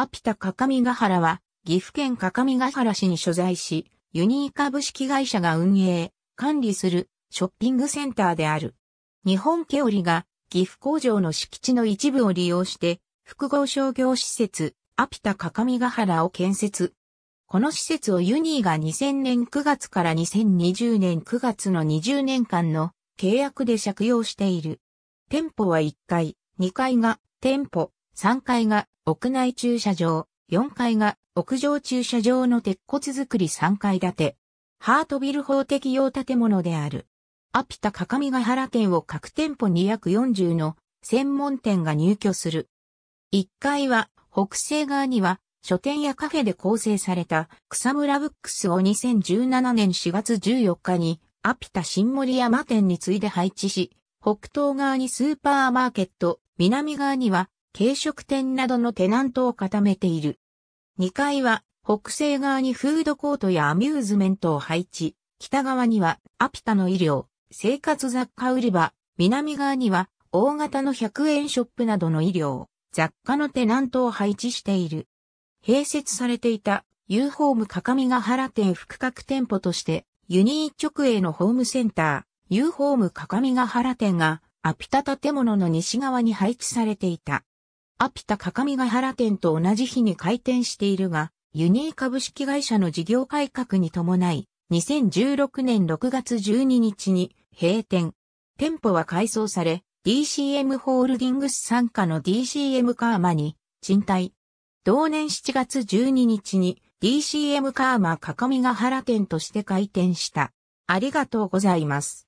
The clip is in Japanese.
アピタカカミガハラは、岐阜県カカミガハラ市に所在し、ユニー株式会社が運営、管理するショッピングセンターである。日本ケオリが岐阜工場の敷地の一部を利用して、複合商業施設、アピタカカミガハラを建設。この施設をユニーが2000年9月から2020年9月の20年間の契約で借用している。店舗は1階、2階が店舗、3階が屋内駐車場、4階が屋上駐車場の鉄骨造り3階建て。ハートビル法適用建物である。アピタ各ヶ原店を各店舗2 40の専門店が入居する。1階は北西側には書店やカフェで構成された草むらブックスを2017年4月14日にアピタ新森山店に次いで配置し、北東側にスーパーマーケット、南側には軽食店などのテナントを固めている。2階は北西側にフードコートやアミューズメントを配置、北側にはアピタの医療、生活雑貨売り場、南側には大型の100円ショップなどの医療、雑貨のテナントを配置している。併設されていた U ホームみが原店副各店舗として、ユニー直営のホームセンター、U ホームみが原店が、アピタ建物の西側に配置されていた。アピタ各務原店と同じ日に開店しているが、ユニー株式会社の事業改革に伴い、2016年6月12日に閉店。店舗は改装され、DCM ホールディングス傘下の DCM カーマに賃貸。同年7月12日に DCM カーマ各務原店として開店した。ありがとうございます。